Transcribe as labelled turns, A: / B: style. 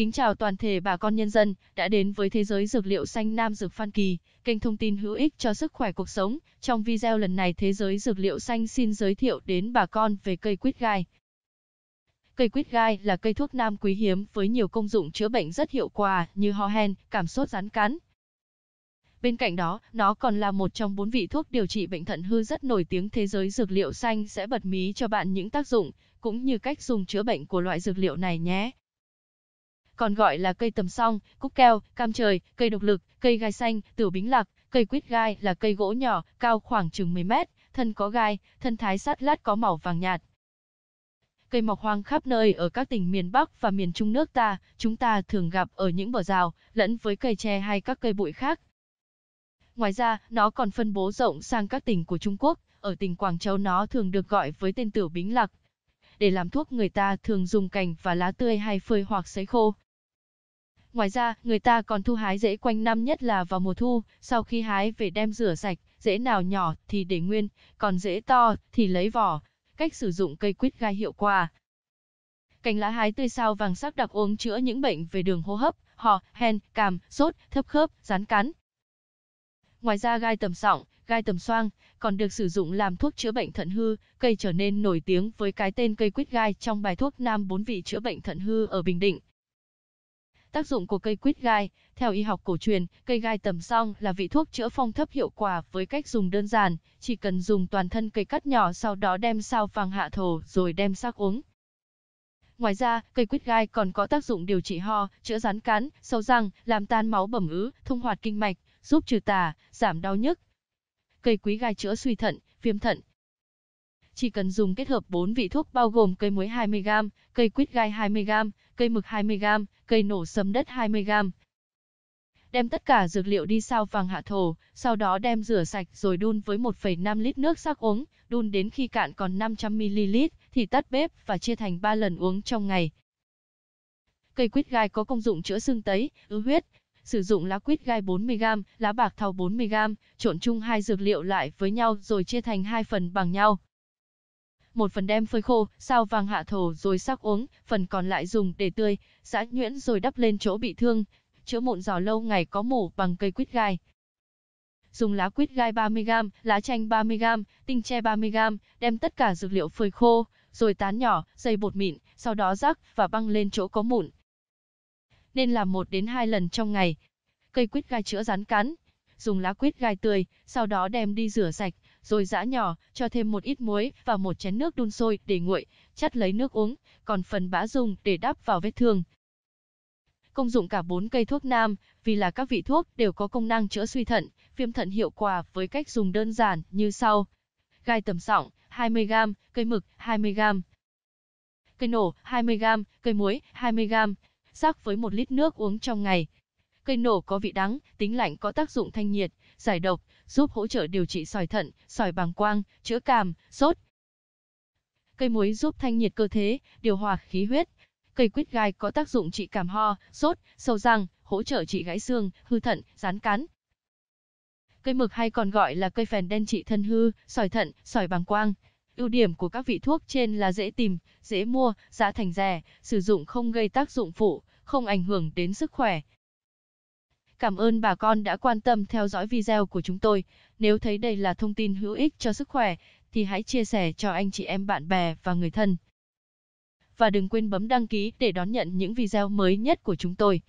A: Kính chào toàn thể bà con nhân dân đã đến với thế giới dược liệu xanh Nam Dược Phan Kỳ, kênh thông tin hữu ích cho sức khỏe cuộc sống. Trong video lần này thế giới dược liệu xanh xin giới thiệu đến bà con về cây quýt gai. Cây quýt gai là cây thuốc nam quý hiếm với nhiều công dụng chữa bệnh rất hiệu quả như ho hen, cảm sốt rắn cắn. Bên cạnh đó, nó còn là một trong bốn vị thuốc điều trị bệnh thận hư rất nổi tiếng thế giới dược liệu xanh sẽ bật mí cho bạn những tác dụng cũng như cách dùng chữa bệnh của loại dược liệu này nhé còn gọi là cây tầm song, cúc keo, cam trời, cây độc lực, cây gai xanh, tiểu bính lạc, cây quýt gai là cây gỗ nhỏ, cao khoảng chừng 10 mét, thân có gai, thân thái sát lát có màu vàng nhạt. Cây mọc hoang khắp nơi ở các tỉnh miền Bắc và miền Trung nước ta, chúng ta thường gặp ở những bờ rào, lẫn với cây tre hay các cây bụi khác. Ngoài ra, nó còn phân bố rộng sang các tỉnh của Trung Quốc, ở tỉnh Quảng Châu nó thường được gọi với tên tiểu bính lạc. Để làm thuốc người ta thường dùng cành và lá tươi hay phơi hoặc sấy khô. Ngoài ra, người ta còn thu hái rễ quanh năm nhất là vào mùa thu, sau khi hái về đem rửa sạch, rễ nào nhỏ thì để nguyên, còn rễ to thì lấy vỏ. Cách sử dụng cây quýt gai hiệu quả. Cành lá hái tươi sao vàng sắc đặc uống chữa những bệnh về đường hô hấp, ho, hen, cảm, sốt, thấp khớp, rán cắn. Ngoài ra gai tầm sọng, gai tầm xoang còn được sử dụng làm thuốc chữa bệnh thận hư, cây trở nên nổi tiếng với cái tên cây quýt gai trong bài thuốc nam bốn vị chữa bệnh thận hư ở Bình Định. Tác dụng của cây quýt gai, theo y học cổ truyền, cây gai tầm song là vị thuốc chữa phong thấp hiệu quả với cách dùng đơn giản, chỉ cần dùng toàn thân cây cắt nhỏ sau đó đem sao vàng hạ thổ rồi đem sắc uống. Ngoài ra, cây quýt gai còn có tác dụng điều trị ho, chữa rán cắn, sâu răng, làm tan máu bẩm ứ, thông hoạt kinh mạch, giúp trừ tà, giảm đau nhức. Cây quý gai chữa suy thận, viêm thận, chỉ cần dùng kết hợp 4 vị thuốc bao gồm cây muối 20g, cây quýt gai 20g, cây mực 20g, cây nổ sấm đất 20g. Đem tất cả dược liệu đi sao vàng hạ thổ, sau đó đem rửa sạch rồi đun với 1,5 lít nước sắc uống, đun đến khi cạn còn 500ml thì tắt bếp và chia thành 3 lần uống trong ngày. Cây quýt gai có công dụng chữa xương tấy, ứ huyết, sử dụng lá quýt gai 40g, lá bạc thau 40g, trộn chung hai dược liệu lại với nhau rồi chia thành hai phần bằng nhau một phần đem phơi khô, sao vàng hạ thổ rồi sắc uống, phần còn lại dùng để tươi, giã nhuyễn rồi đắp lên chỗ bị thương, chữa mụn giò lâu ngày có mổ bằng cây quýt gai. Dùng lá quýt gai 30g, lá chanh 30g, tinh tre 30g, đem tất cả dược liệu phơi khô, rồi tán nhỏ, dây bột mịn, sau đó rắc và băng lên chỗ có mụn. Nên làm 1 đến 2 lần trong ngày. Cây quýt gai chữa rắn cắn. Dùng lá quýt gai tươi, sau đó đem đi rửa sạch, rồi giã nhỏ, cho thêm một ít muối và một chén nước đun sôi để nguội, chắt lấy nước uống, còn phần bã dùng để đắp vào vết thương. Công dụng cả bốn cây thuốc nam, vì là các vị thuốc đều có công năng chữa suy thận, viêm thận hiệu quả với cách dùng đơn giản như sau. Gai tầm sọng, 20g, cây mực, 20g. Cây nổ, 20g, cây muối, 20g. Sắc với 1 lít nước uống trong ngày. Cây nổ có vị đắng, tính lạnh có tác dụng thanh nhiệt, giải độc, giúp hỗ trợ điều trị sỏi thận, sỏi bàng quang, chữa cảm, sốt. Cây muối giúp thanh nhiệt cơ thể, điều hòa khí huyết. Cây quýt gai có tác dụng trị cảm ho, sốt, sâu răng, hỗ trợ trị gãy xương, hư thận, rán cắn. Cây mực hay còn gọi là cây phèn đen trị thân hư, sỏi thận, sỏi bàng quang. Ưu điểm của các vị thuốc trên là dễ tìm, dễ mua, giá thành rẻ, sử dụng không gây tác dụng phụ, không ảnh hưởng đến sức khỏe. Cảm ơn bà con đã quan tâm theo dõi video của chúng tôi. Nếu thấy đây là thông tin hữu ích cho sức khỏe, thì hãy chia sẻ cho anh chị em bạn bè và người thân. Và đừng quên bấm đăng ký để đón nhận những video mới nhất của chúng tôi.